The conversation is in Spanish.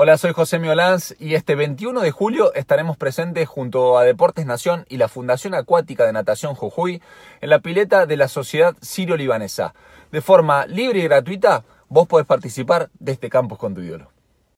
Hola, soy José Lanz y este 21 de julio estaremos presentes junto a Deportes Nación y la Fundación Acuática de Natación Jujuy en la pileta de la Sociedad Sirio-Libanesa. De forma libre y gratuita, vos podés participar de este campus con tu ídolo.